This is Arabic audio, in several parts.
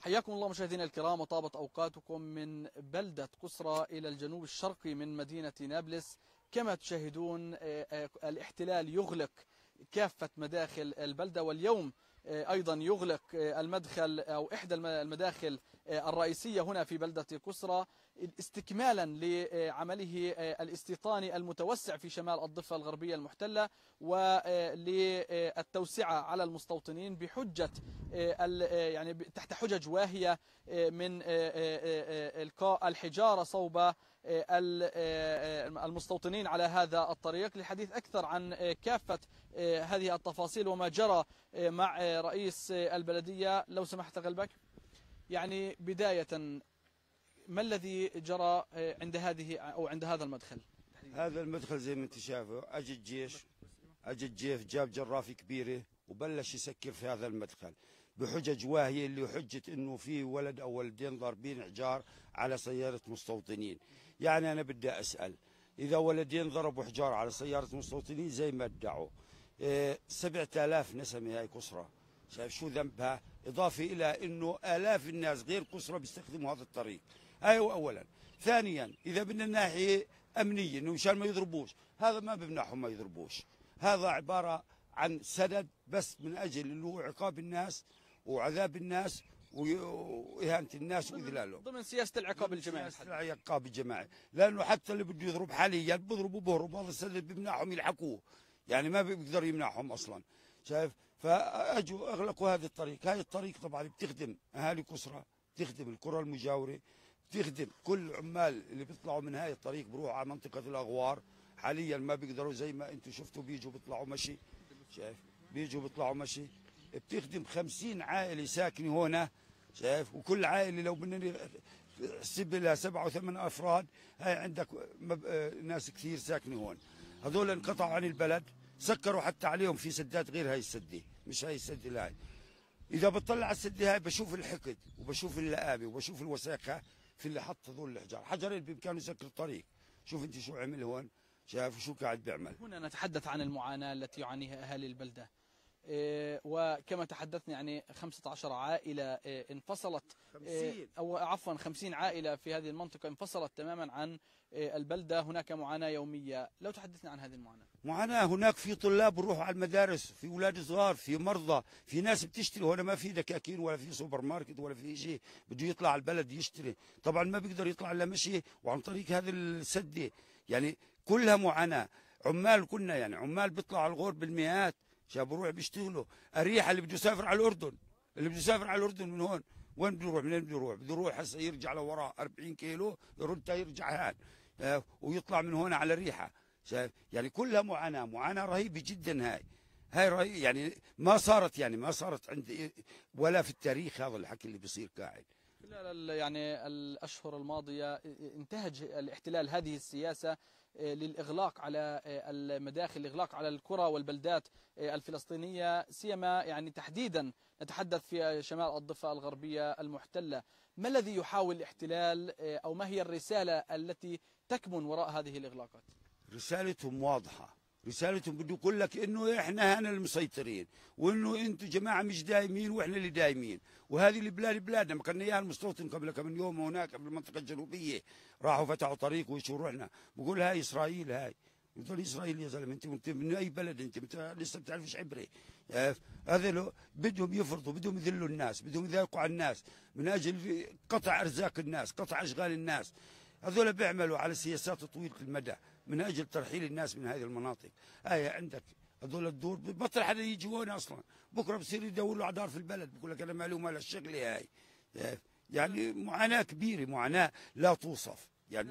حياكم الله مشاهدينا الكرام وطابت اوقاتكم من بلده قصرى الى الجنوب الشرقي من مدينه نابلس كما تشاهدون آه، آه، الاحتلال يغلق كافه مداخل البلده واليوم آه، ايضا يغلق المدخل او احدى المداخل آه، الرئيسية هنا في بلدة كسرى استكمالا لعمله آه، الاستيطاني المتوسع في شمال الضفة الغربية المحتلة وللتوسعة آه، على المستوطنين بحجة يعني تحت حجج واهية من إلقاء الحجارة صوب المستوطنين على هذا الطريق للحديث أكثر عن كافة هذه التفاصيل وما جرى مع رئيس البلدية لو سمحت غلبك يعني بداية ما الذي جرى آه، عند هذه أو عند هذا المدخل هذا المدخل زي ما انت شايفه اجى الجيش اجى الجيش جاب جرافه كبيره وبلش يسكر في هذا المدخل بحجج واهيه اللي حجه انه في ولد او ولدين ضاربين حجار على سياره مستوطنين يعني انا بدي اسال اذا ولدين ضربوا حجار على سياره مستوطنين زي ما ادعوا 7000 آه، نسمه هاي كسره شايف شو ذنبها إضافة إلى أنه آلاف الناس غير قسرة بيستخدموا هذا الطريق هاي أيوة، هو أولا ثانيا إذا بدنا الناحية أمنية أنه مشان ما يضربوش هذا ما بمنعهم ما يضربوش هذا عبارة عن سند بس من أجل اللي هو عقاب الناس وعذاب الناس وإهانة الناس وإذلالهم ضمن سياسة العقاب الجماعي سياسة العقاب الجماعي لأنه حتى اللي بده يضرب حاليا بضربوا بهرب هذا السند بيمنعهم يلحقوه يعني ما بيقدر يمنعهم أصلا شايف فأجوا أغلقوا هذه الطريق هذه الطريق طبعا بتخدم أهالي كسرى، بتخدم القرى المجاورة بتخدم كل العمال اللي بيطلعوا من هاي الطريق بروحوا على منطقة الأغوار حاليا ما بيقدروا زي ما انتم شفتوا بيجوا بيطلعوا مشي شايف بيجوا بيطلعوا مشي بتخدم خمسين عائلة ساكنة هنا شايف وكل عائلة لو بدنا نحسب لها سبعة وثمان أفراد هاي عندك آه، ناس كثير ساكنة هون هذول انقطعوا عن البلد سكروا حتى عليهم في سدات غير هاي السده مش هاي السده اللي هاي اذا بطلع على السده هاي بشوف الحقد وبشوف اللآبه وبشوف الوساخه في اللي حط هذول الحجار حجر اللي بامكانه يسكر الطريق شوف انت شو عمل هون شايف شو قاعد بيعمل هنا نتحدث عن المعاناه التي يعانيها اهالي البلده إيه، وكما تحدثنا يعني 15 عائلة إيه، انفصلت 50 إيه، أو عفوا 50 عائلة في هذه المنطقة انفصلت تماما عن إيه، البلدة هناك معاناة يومية لو تحدثنا عن هذه المعاناة معاناة هناك في طلاب بروحوا على المدارس في أولاد صغار في مرضى في ناس بتشتري هنا ما في دكاكين ولا في سوبر ماركت ولا في شيء بده يطلع على البلد يشتري طبعا ما بيقدر يطلع إلا مشي وعن طريق هذا السدة يعني كلها معاناة عمال كنا يعني عمال بيطلعوا على الغور بالمئات شاب بروح بيشتغلوا أريحة اللي بده يسافر على الأردن اللي بده يسافر على الأردن من هون وين بده يروح منين بده يروح بده يروح هسه يرجع لورا 40 كيلو يرد يرجع هان آه، ويطلع من هون على الريحه شايف يعني كلها معاناه معاناه رهيبه جدا هاي هاي رهيبة يعني ما صارت يعني ما صارت عند ولا في التاريخ هذا الحكي اللي بيصير قاعد خلال يعني الاشهر الماضيه انتهج الاحتلال هذه السياسه آه، للإغلاق على آه، المداخل الإغلاق على القرى والبلدات آه، الفلسطينية سيما يعني تحديدا نتحدث في شمال الضفة الغربية المحتلة ما الذي يحاول الاحتلال أو ما هي الرسالة التي تكمن وراء هذه الإغلاقات رسالتهم واضحة رسالتهم بده يقول لك انه احنا هنا المسيطرين وانه انتم جماعه مش دايمين واحنا اللي دايمين وهذه البلاد بلادنا ما كنا اياها المستوطن قبل كم يوم هناك بالمنطقه الجنوبيه راحوا فتحوا طريق وشو روحنا بقول هاي اسرائيل هاي بتقول اسرائيل يا زلمه انت من اي بلد انت لسه بتعرفش عبري هذول بدهم يفرضوا بدهم يذلوا الناس بدهم يذاقوا على الناس من اجل قطع ارزاق الناس قطع اشغال الناس هذول بيعملوا على سياسات طويله المدى من أجل ترحيل الناس من هذه المناطق هاي عندك هذول الدور بطل حدا يجي هون أصلا بكرة بصير يدور له عدار في البلد بقول لك أنا معلومة للشغلة هاي يعني معاناة كبيرة معاناة لا توصف يعني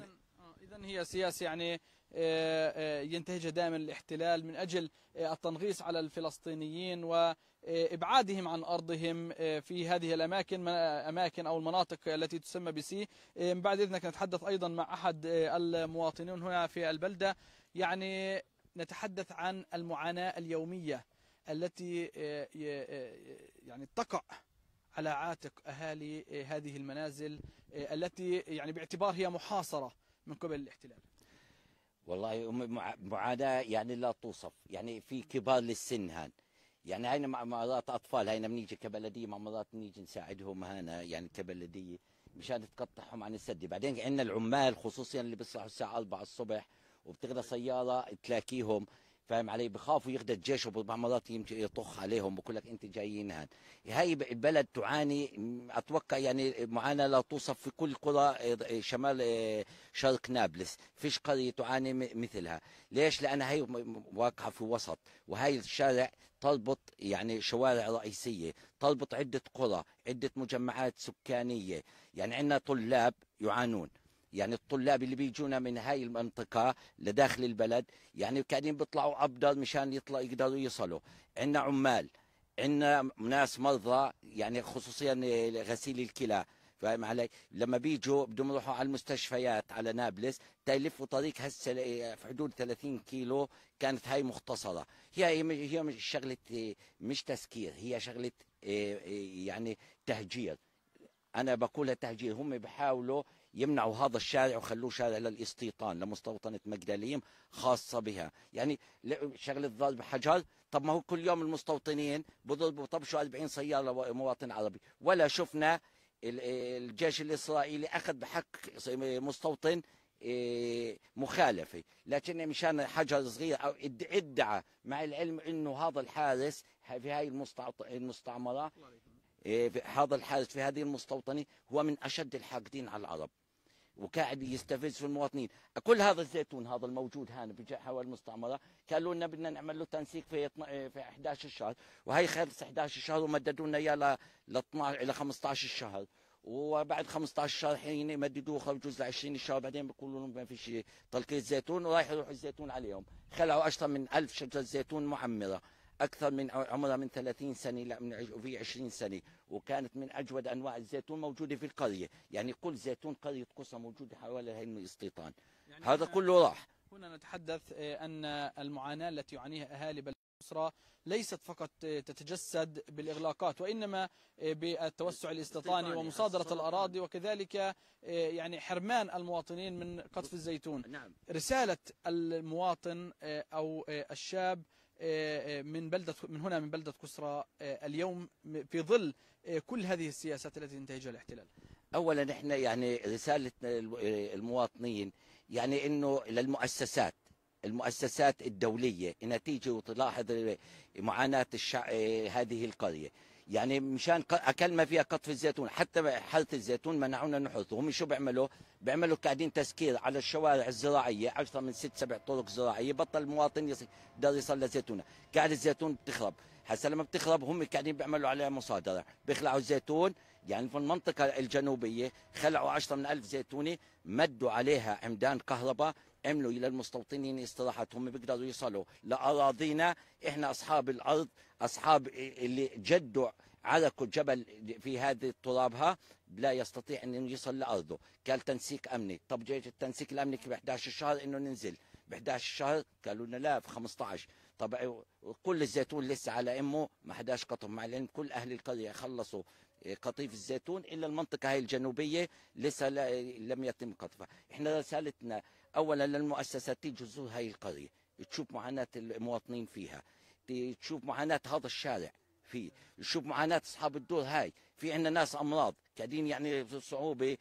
إذا آه، هي سياسة يعني آه، آه، ينتهجها دائما الاحتلال من أجل التنغيص على الفلسطينيين و آه، ابعادهم عن ارضهم آه، في هذه الاماكن اماكن او المناطق التي تسمى بسي آه، بعد اذنك نتحدث ايضا مع احد المواطنين هنا في البلده يعني نتحدث عن المعاناه اليوميه التي يعني تقع على عاتق اهالي هذه المنازل التي يعني باعتبار هي محاصره من قبل الاحتلال والله معاناه يعني لا توصف يعني في كبار للسن هذا يعني هينا مرات اطفال هاي بنيجي كبلديه مع مرات بنيجي نساعدهم هنا يعني كبلديه مشان تقطعهم عن السد بعدين عندنا العمال خصوصيا اللي بيصحوا الساعه 4 الصبح وبتغدى سياره تلاقيهم فاهم علي بخافوا يغدى الجيش وبعض مرات يطخ عليهم بقول لك انت جايين هان هاي البلد تعاني اتوقع يعني معاناه لا توصف في كل قرى آه، شمال آه، شرق نابلس فيش قريه تعاني مثلها ليش لان هي واقعه في وسط وهي الشارع تربط يعني شوارع رئيسيه تربط عده قرى عده مجمعات سكانيه يعني عندنا طلاب يعانون يعني الطلاب اللي بيجونا من هاي المنطقة لداخل البلد يعني قاعدين بيطلعوا أبدال مشان يطلع يقدروا يصلوا عندنا عمال عندنا ناس مرضى يعني خصوصيا غسيل الكلى فاهم علي؟ لما بيجوا بدهم يروحوا على المستشفيات على نابلس تلفوا طريق هسه في حدود 30 كيلو كانت هاي مختصره، هي هي مش شغله مش تسكير، هي شغله إيه، إيه، يعني تهجير. انا بقولها تهجير، هم بحاولوا يمنعوا هذا الشارع وخلوه شارع للاستيطان لمستوطنة مجدليم خاصة بها يعني شغلة ضرب حجر طب ما هو كل يوم المستوطنين بضربوا طبشوا 40 سيارة مواطن عربي ولا شفنا الجيش الإسرائيلي أخذ بحق مستوطن إيه، مخالفة لكن مشان حجر صغير أو ادعى مع العلم أنه هذا الحارس في هاي المستعمرة إيه، هذا الحارس في هذه المستوطنة هو من أشد الحاقدين على العرب وقاعد يستفز في المواطنين كل هذا الزيتون هذا الموجود هنا حول المستعمرة قالوا لنا بدنا نعمل له تنسيق في إيه، في 11 شهر وهي خلص 11 شهر ومددوا لنا اياه ل 12 الى 15 شهر وبعد 15 شهر حين يمددوه خرجوا ل 20 شهر بعدين بيقولوا لهم ما فيش تلقيط زيتون ورايح يروح الزيتون عليهم خلعوا اكثر من 1000 شجره زيتون معمره أكثر من عمرها من 30 سنة لا من في 20 سنة وكانت من أجود أنواع الزيتون موجودة في القرية يعني كل زيتون قرية قصة موجودة حوالي هاي الاستيطان يعني هذا كله راح هنا نتحدث آه، أن المعاناة التي يعانيها أهالي بلد الأسرة ليست فقط آه، تتجسد بالإغلاقات وإنما آه، بالتوسع الاستيطاني ومصادرة الأراضي وكذلك يعني حرمان المواطنين من قطف الزيتون نعم. رسالة المواطن أو الشاب من بلدة من هنا من بلدة كسرى آه، اليوم في ظل آه، كل هذه السياسات التي ينتهجها الاحتلال أولا إحنا يعني رسالتنا للمواطنين يعني إنه للمؤسسات المؤسسات الدولية إنها تيجي وتلاحظ معاناة الشعب آه، هذه القرية يعني مشان ما فيها قطف الزيتون حتى حاله الزيتون منعونا نحط هم شو بيعملوا بيعملوا قاعدين تسكير على الشوارع الزراعيه اكثر من ست سبع طرق زراعيه بطل المواطن يقدر يصل لزيتونه قاعد الزيتون بتخرب هسه لما بتخرب هم قاعدين بيعملوا عليها مصادره بيخلعوا الزيتون يعني في المنطقه الجنوبيه خلعوا 10 من ألف زيتونه مدوا عليها عمدان كهرباء عملوا الى المستوطنين اصطلاحات هم بيقدروا يصلوا لاراضينا احنا اصحاب الارض اصحاب اللي جدوا عركوا الجبل في هذه ترابها لا يستطيع ان يصل لارضه قال تنسيق امني طب جيت التنسيق الامني ب 11 شهر انه ننزل ب 11 شهر قالوا لنا لا في 15 طب أيوة، كل الزيتون لسه على امه ما حداش قطف مع العلم كل اهل القريه خلصوا قطيف الزيتون الا المنطقه هي الجنوبيه لسه لم يتم قطفها احنا رسالتنا أولا للمؤسسات تيجي تزور هاي القريه تشوف معاناة المواطنين فيها تشوف معاناة هذا الشارع فيه تشوف معاناة أصحاب الدور هاي في عندنا ناس أمراض قاعدين يعني في صعوبة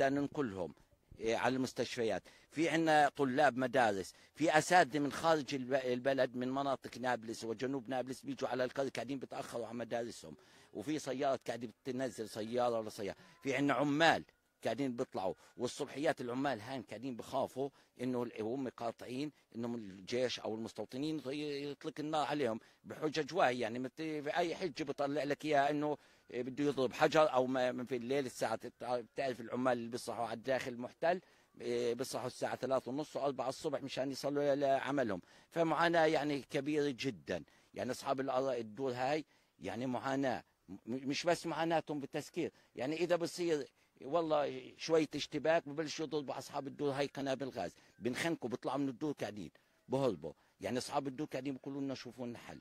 ننقلهم إيه، على المستشفيات في عندنا طلاب مدارس في أساتذة من خارج البلد من مناطق نابلس وجنوب نابلس بيجوا على القرية قاعدين بيتأخروا على مدارسهم وفي سيارات قاعدة بتنزل سيارة ولا سيارة في عندنا عمال قاعدين بيطلعوا والصبحيات العمال هان قاعدين بخافوا انه هم قاطعين انهم الجيش او المستوطنين يطلق النار عليهم بحجج واهي يعني باي اي حجه بيطلع لك اياها انه بده يضرب حجر او في الليل الساعه بتعرف العمال اللي بيصحوا على الداخل المحتل إيه، بيصحوا الساعة ثلاثة ونص و4 الصبح مشان يصلوا لعملهم فمعاناة يعني كبيرة جدا يعني أصحاب الدور هاي يعني معاناة مش بس معاناتهم بالتسكير يعني إذا بصير والله شويه اشتباك ببلشوا يضربوا اصحاب الدور هاي قنابل غاز بنخنقوا بيطلعوا من الدور قاعدين بهربوا يعني اصحاب الدور قاعدين بيقولوا لنا شوفوا لنا حل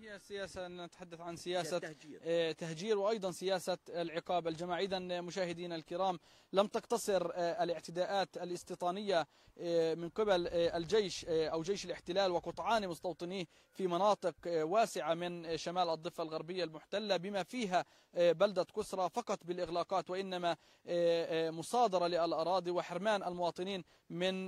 هي السياسة نتحدث عن سياسة تهجير, آه، تهجير وأيضا سياسة العقاب الجماعي إذا مشاهدينا الكرام لم تقتصر آه، الاعتداءات الاستيطانية آه، من قبل الجيش أو جيش الاحتلال وقطعان مستوطنيه في مناطق واسعة من شمال الضفة الغربية المحتلة بما فيها بلدة كسرى فقط بالإغلاقات وإنما مصادرة للأراضي وحرمان المواطنين من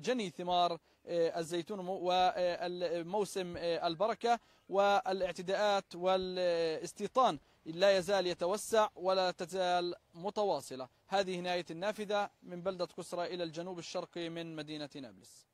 جني ثمار الزيتون وموسم آه، البركة والاعتداءات والاستيطان لا يزال يتوسع ولا تزال متواصلة هذه نهاية النافذة من بلدة كسرى إلى الجنوب الشرقي من مدينة نابلس